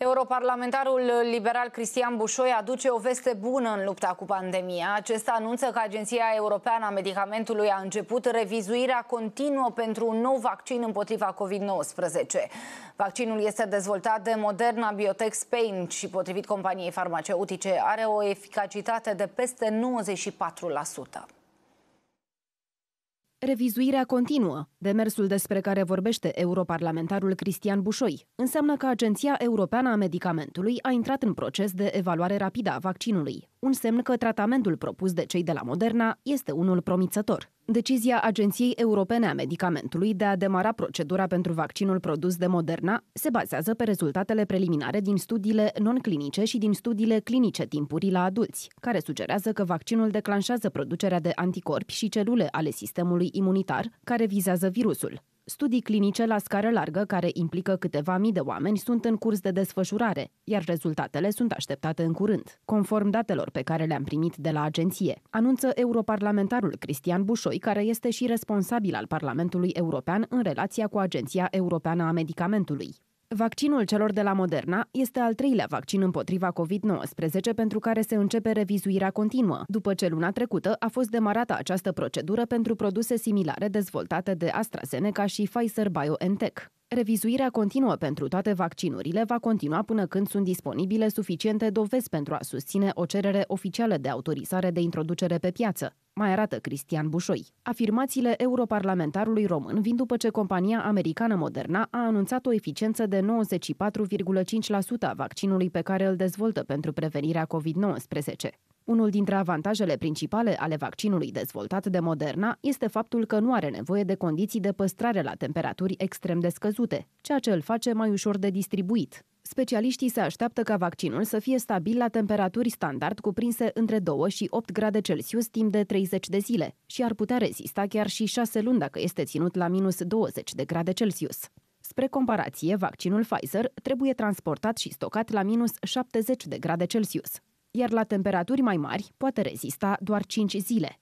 Europarlamentarul liberal Cristian Bușoi aduce o veste bună în lupta cu pandemia. Acesta anunță că Agenția Europeană a Medicamentului a început revizuirea continuă pentru un nou vaccin împotriva COVID-19. Vaccinul este dezvoltat de Moderna Biotech Spain și, potrivit companiei farmaceutice, are o eficacitate de peste 94%. Revizuirea continuă, demersul despre care vorbește europarlamentarul Cristian Bușoi, înseamnă că Agenția Europeană a Medicamentului a intrat în proces de evaluare rapidă a vaccinului, un semn că tratamentul propus de cei de la Moderna este unul promițător. Decizia Agenției Europene a Medicamentului de a demara procedura pentru vaccinul produs de Moderna se bazează pe rezultatele preliminare din studiile non-clinice și din studiile clinice timpurii la adulți, care sugerează că vaccinul declanșează producerea de anticorpi și celule ale sistemului imunitar care vizează virusul. Studii clinice la scară largă, care implică câteva mii de oameni, sunt în curs de desfășurare, iar rezultatele sunt așteptate în curând, conform datelor pe care le-am primit de la agenție, anunță europarlamentarul Cristian Bușoi, care este și responsabil al Parlamentului European în relația cu Agenția Europeană a Medicamentului. Vaccinul celor de la Moderna este al treilea vaccin împotriva COVID-19 pentru care se începe revizuirea continuă, după ce luna trecută a fost demarată această procedură pentru produse similare dezvoltate de AstraZeneca și Pfizer-BioNTech. Revizuirea continuă pentru toate vaccinurile va continua până când sunt disponibile suficiente dovezi pentru a susține o cerere oficială de autorizare de introducere pe piață mai arată Cristian Bușoi. Afirmațiile europarlamentarului român vin după ce compania americană Moderna a anunțat o eficiență de 94,5% a vaccinului pe care îl dezvoltă pentru prevenirea COVID-19. Unul dintre avantajele principale ale vaccinului dezvoltat de Moderna este faptul că nu are nevoie de condiții de păstrare la temperaturi extrem de scăzute, ceea ce îl face mai ușor de distribuit. Specialiștii se așteaptă ca vaccinul să fie stabil la temperaturi standard cuprinse între 2 și 8 grade Celsius timp de 30 de zile și ar putea rezista chiar și 6 luni dacă este ținut la minus 20 de grade Celsius. Spre comparație, vaccinul Pfizer trebuie transportat și stocat la minus 70 de grade Celsius, iar la temperaturi mai mari poate rezista doar 5 zile.